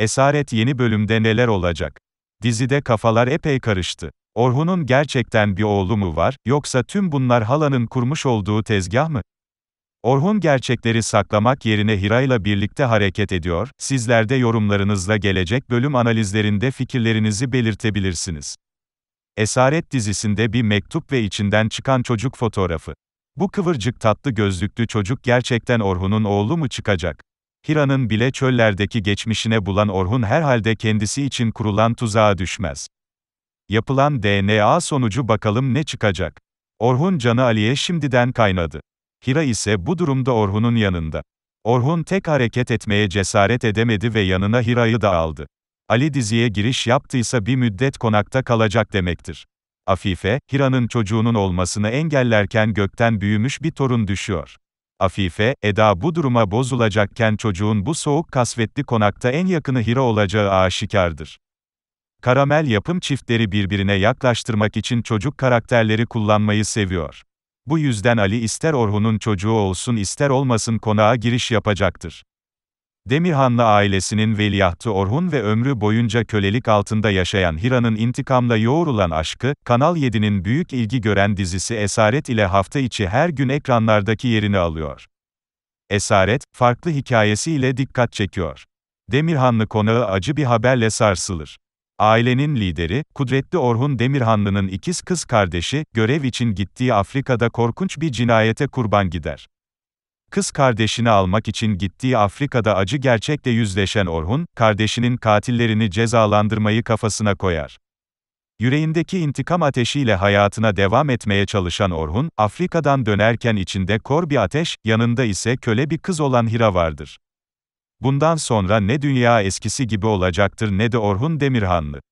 Esaret yeni bölümde neler olacak? Dizide kafalar epey karıştı. Orhun'un gerçekten bir oğlu mu var, yoksa tüm bunlar halanın kurmuş olduğu tezgah mı? Orhun gerçekleri saklamak yerine Hira'yla birlikte hareket ediyor, sizler de yorumlarınızla gelecek bölüm analizlerinde fikirlerinizi belirtebilirsiniz. Esaret dizisinde bir mektup ve içinden çıkan çocuk fotoğrafı. Bu kıvırcık tatlı gözlüklü çocuk gerçekten Orhun'un oğlu mu çıkacak? Hira'nın bile çöllerdeki geçmişine bulan Orhun herhalde kendisi için kurulan tuzağa düşmez. Yapılan DNA sonucu bakalım ne çıkacak. Orhun canı Ali'ye şimdiden kaynadı. Hira ise bu durumda Orhun'un yanında. Orhun tek hareket etmeye cesaret edemedi ve yanına Hira'yı da aldı. Ali diziye giriş yaptıysa bir müddet konakta kalacak demektir. Afife, Hira'nın çocuğunun olmasını engellerken gökten büyümüş bir torun düşüyor. Afife, Eda bu duruma bozulacakken çocuğun bu soğuk kasvetli konakta en yakını Hira olacağı aşikardır. Karamel yapım çiftleri birbirine yaklaştırmak için çocuk karakterleri kullanmayı seviyor. Bu yüzden Ali ister Orhun'un çocuğu olsun ister olmasın konağa giriş yapacaktır. Demirhanlı ailesinin veliahtı Orhun ve ömrü boyunca kölelik altında yaşayan Hira'nın intikamla yoğrulan aşkı, Kanal 7'nin büyük ilgi gören dizisi Esaret ile hafta içi her gün ekranlardaki yerini alıyor. Esaret, farklı hikayesiyle dikkat çekiyor. Demirhanlı konağı acı bir haberle sarsılır. Ailenin lideri, kudretli Orhun Demirhanlı'nın ikiz kız kardeşi, görev için gittiği Afrika'da korkunç bir cinayete kurban gider kız kardeşini almak için gittiği Afrika'da acı gerçekle yüzleşen Orhun, kardeşinin katillerini cezalandırmayı kafasına koyar. Yüreğindeki intikam ateşiyle hayatına devam etmeye çalışan Orhun, Afrika'dan dönerken içinde kor bir ateş, yanında ise köle bir kız olan Hira vardır. Bundan sonra ne dünya eskisi gibi olacaktır ne de Orhun Demirhanlı.